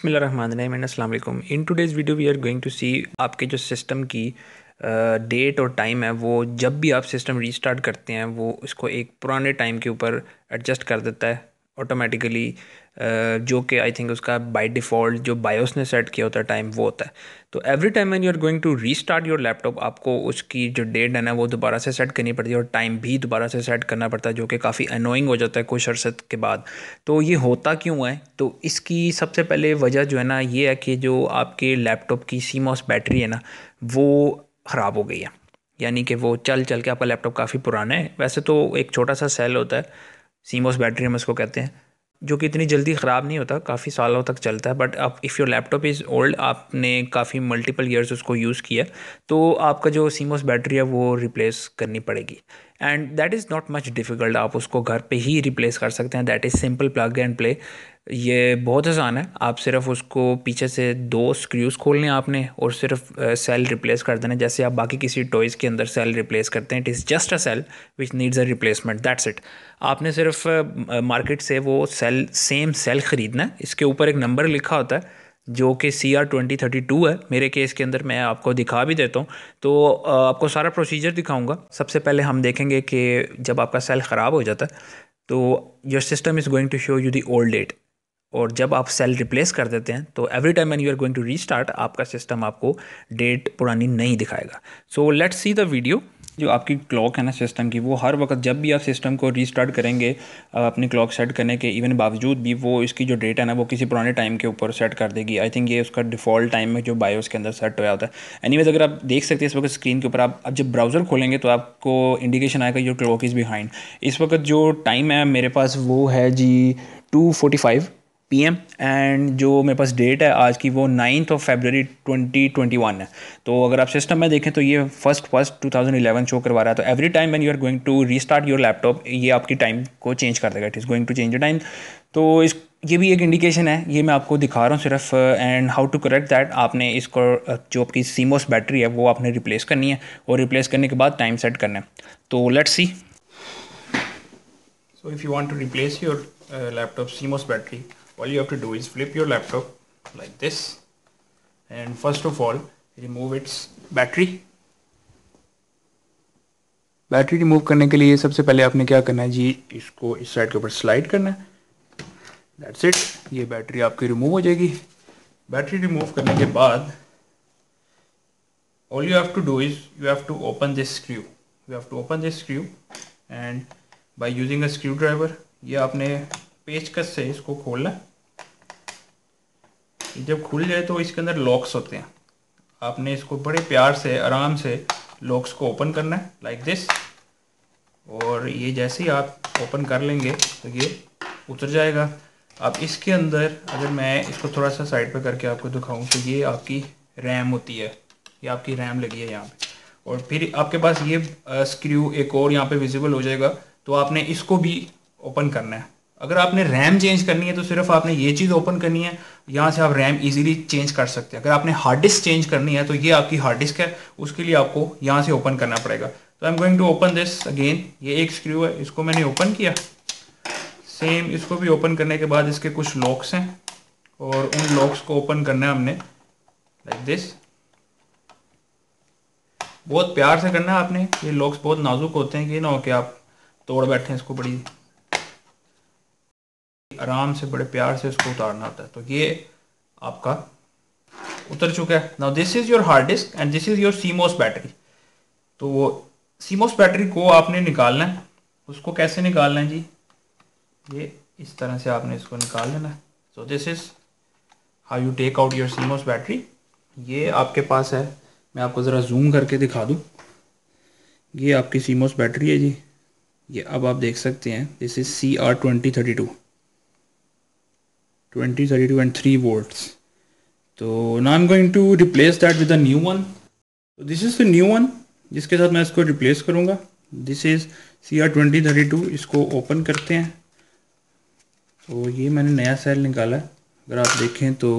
बसमिलकुम in today's video we are going to see आपके जो system की डेट और टाइम है वो जब भी आप सिस्टम रीस्टार्ट करते हैं वो उसको एक पुराने टाइम के ऊपर एडजस्ट कर देता है ऑटोमेटिकली जो कि आई थिंक उसका बाय डिफ़ॉल्ट जो बायोस ने सेट किया होता है टाइम वो होता है तो every time when you are going to restart your laptop आपको उसकी जो डेट है ना वो दोबारा से सेट करनी पड़ती है और टाइम भी दोबारा से सेट करना पड़ता है जो कि काफ़ी अनोइंग हो जाता है कुछ अरसत के बाद तो ये होता क्यों है तो इसकी सबसे पहले वजह जो है ना ये है कि जो आपके लैपटॉप की सीमॉस बैटरी है ना वो ख़राब हो गई है यानी कि वो चल चल के आपका लैपटॉप काफ़ी पुराना है वैसे तो एक छोटा सा सेल होता है सीमोस बैटरी हम इसको कहते हैं जो कि इतनी जल्दी ख़राब नहीं होता काफ़ी सालों तक चलता है बट अब if your laptop is old आपने काफ़ी मल्टीपल ईयर्स उसको यूज़ किया तो आपका जो सीमोस बैटरी है वो रिप्लेस करनी पड़ेगी and that is not much difficult आप उसको घर पे ही रिप्लेस कर सकते हैं that is simple plug and play ये बहुत आसान है आप सिर्फ उसको पीछे से दो स्क्रूज़ खोलने आपने और सिर्फ सेल रिप्लेस कर देना जैसे आप बाकी किसी टॉयज़ के अंदर सेल रिप्लेस करते हैं it is just a cell which needs a replacement that's it आपने सिर्फ मार्केट से वो सेल सेम सेल ख़रीदना है इसके ऊपर एक नंबर लिखा होता है जो कि C R twenty thirty two है मेरे केस के अंदर मैं आपको दिखा भी देता हूँ तो आपको सारा प्रोसीजर दिखाऊंगा सबसे पहले हम देखेंगे कि जब आपका सेल ख़राब हो जाता है तो your system is going to show you the old date और जब आप सेल रिप्लेस कर देते हैं तो every time when you are going to restart आपका सिस्टम आपको डेट पुरानी नहीं दिखाएगा so let's see the video जो आपकी क्लॉक है ना सिस्टम की वो हर वक्त जब भी आप सिस्टम को रीस्टार्ट करेंगे अपनी क्लॉक सेट करने के इवन बावजूद भी वो इसकी जो डेट है ना वो किसी पुराने टाइम के ऊपर सेट कर देगी आई थिंक ये उसका डिफ़ॉल्ट टाइम है जो बायोस के अंदर सेट होया होता है एनीवेज अगर आप देख सकते हैं इस वक्त स्क्रीन के ऊपर आप अब जब ब्राउज़र खोलेंगे तो आपको इंडिकेशन आएगा योर क्लॉक इज़ बिहाइंड इस वक्त जो टाइम है मेरे पास वो है जी two forty five P M and जो मेरे पास डेट है आज की वो नाइन्थ ऑफ फेबररी वन है तो अगर आप सिस्टम में देखें तो ये first first two thousand eleven show करवा रहा है तो every time when you are going to restart your laptop ये आपकी टाइम को चेंज कर देगा it is going to change the time तो इस ये भी एक इंडिकेशन है ये मैं आपको दिखा रहा हूँ सिर्फ and how to correct that आपने इसको जो आपकी सीमोस बैटरी है वो आपने रिप्लेस करनी है और रिप्लेस करने के बाद टाइम सेट करना है तो let's see so if you want to replace your laptop CMOS battery all you have to do is flip your laptop like this and first of all remove its battery battery remove करने के लिए सबसे पहले आपने क्या करना है जी इसको इस साइड के ऊपर स्लाइड करना है दैट्स इट ये बैटरी आपकी रिमूव हो जाएगी बैटरी रिमूव करने के बाद all you have to do is you have to open this screw you have to open this screw and by using a screwdriver ये आपने पेचकस से इसको खोलना जब खुल जाए तो इसके अंदर लॉक्स होते हैं आपने इसको बड़े प्यार से आराम से लॉक्स को ओपन करना है लाइक दिस और ये जैसे ही आप ओपन कर लेंगे तो ये उतर जाएगा अब इसके अंदर अगर मैं इसको थोड़ा सा साइड पर करके आपको दिखाऊं तो ये आपकी रैम होती है ये आपकी रैम लगी है यहाँ पे और फिर आपके पास ये स्क्रू एक और यहाँ पे विजिबल हो जाएगा तो आपने इसको भी ओपन करना है अगर आपने रैम चेंज करनी है तो सिर्फ आपने ये चीज़ ओपन करनी है यहाँ से आप रैम इजीली चेंज कर सकते हैं अगर आपने हार्ड डिस्क चेंज करनी है तो ये आपकी हार्ड डिस्क है उसके लिए आपको यहाँ से ओपन करना पड़ेगा तो I am going to open this again ये एक स्क्रू है इसको मैंने ओपन किया सेम इसको भी ओपन करने के बाद इसके कुछ लॉक्स हैं और उन लॉक्स को ओपन करना है हमने लाइक दिस बहुत प्यार से करना है आपने ये लॉक्स बहुत नाजुक होते हैं कि ना हो कि आप तोड़ बैठे हैं इसको बड़ी आराम से बड़े प्यार से उसको उतारना होता है तो ये आपका उतर चुका है now this is your hard disk and this is your CMOS battery तो वो सीमोस बैटरी को आपने निकालना है उसको कैसे निकालना है जी ये इस तरह से आपने इसको निकाल लेना है so this is how you take out your CMOS battery ये आपके पास है मैं आपको ज़रा जूम करके दिखा दूँ ये आपकी सीमोस बैटरी है जी ये अब आप देख सकते हैं this is C R twenty thirty two 20 32 and 3 volts तो ना I am going to replace that with new one this is the new one जिसके साथ मैं इसको रिप्लेस करूंगा this is C R twenty thirty two इसको ओपन करते हैं तो ये मैंने नया सेल निकाला अगर आप देखें तो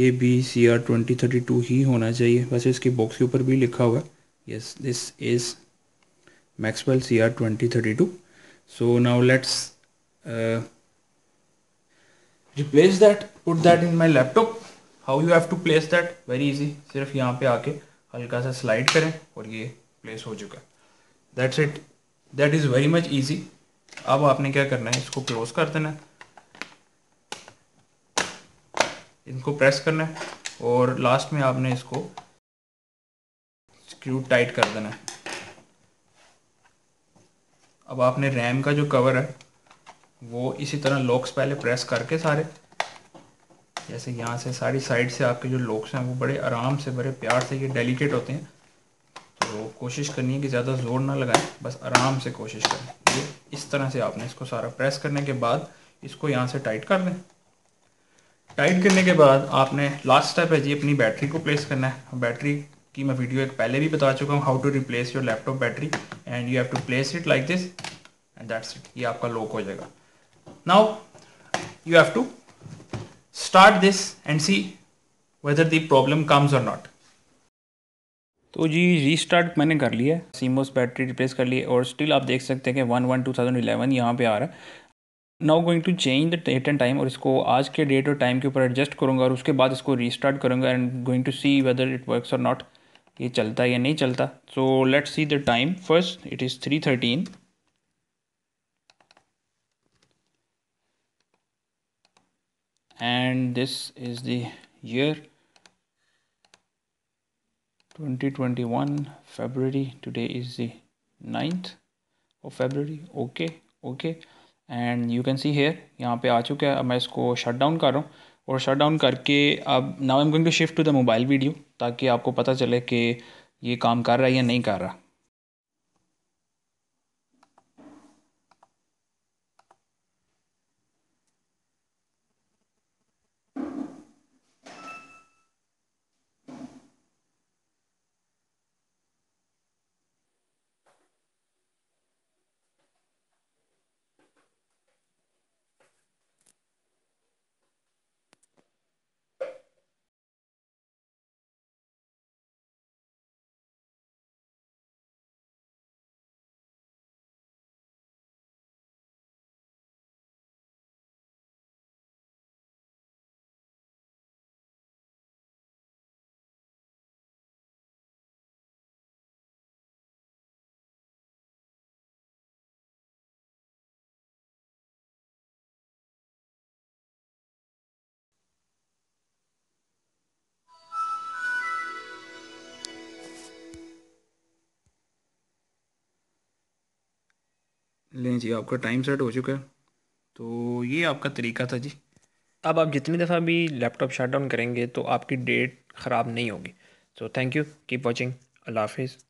ये भी C R twenty thirty two ही होना चाहिए वैसे इसके बॉक्स के ऊपर भी लिखा हुआ है yes this is Maxwell C R twenty thirty two so now let's replace that put that in my laptop how you have to place that very easy सिर्फ यहाँ पे आके हल्का सा स्लाइड करें और ये प्लेस हो चुका है that's it that is very much easy अब आपने क्या करना है इसको क्लोज कर देना है इनको प्रेस करना है और लास्ट में आपने इसको स्क्रू टाइट कर देना है अब आपने रैम का जो कवर है वो इसी तरह लॉक्स पहले प्रेस करके सारे जैसे यहाँ से सारी साइड से आपके जो लॉक्स हैं वो बड़े आराम से बड़े प्यार से ये डेलीकेट होते हैं तो कोशिश करनी है कि ज़्यादा ज़ोर ना लगाएं बस आराम से कोशिश करें ये इस तरह से आपने इसको सारा प्रेस करने के बाद इसको यहाँ से टाइट कर लें टाइट करने के बाद आपने लास्ट स्टेप है जी अपनी बैटरी को प्लेस करना है बैटरी की मैं वीडियो एक पहले भी बता चुका हूँ how to replace your laptop battery and you have to place it like this and that's it ये आपका लॉक हो जाएगा Now you have to start this and see whether the problem comes or not. तो जी restart मैंने कर लिया है CMOS battery replace कर ली है और स्टिल आप देख सकते हैं कि one one two thousand eleven यहाँ पर आ रहा है now going to change the date and time और इसको आज के डेट और टाइम के ऊपर एडजस्ट करूँगा और उसके बाद इसको रीस्टार्ट करूँगा and going to see whether it works और नॉट ये चलता है या नहीं चलता so let see the time first it is three thirteen and this is the year 2021 February today is the 9th of February okay okay and you can see here यहाँ पे आ चुका है अब मैं इसको शट डाउन कर रहा हूँ और शट डाउन करके अब now I am going to shift to the mobile video ताकि आपको पता चले कि ये काम कर रहा है या नहीं कर रहा लें जी आपका टाइम सेट हो चुका है तो ये आपका तरीका था जी अब आप जितनी दफ़ा भी लैपटॉप शट डाउन करेंगे तो आपकी डेट ख़राब नहीं होगी so thank you keep watching अल्लाह हाफिज़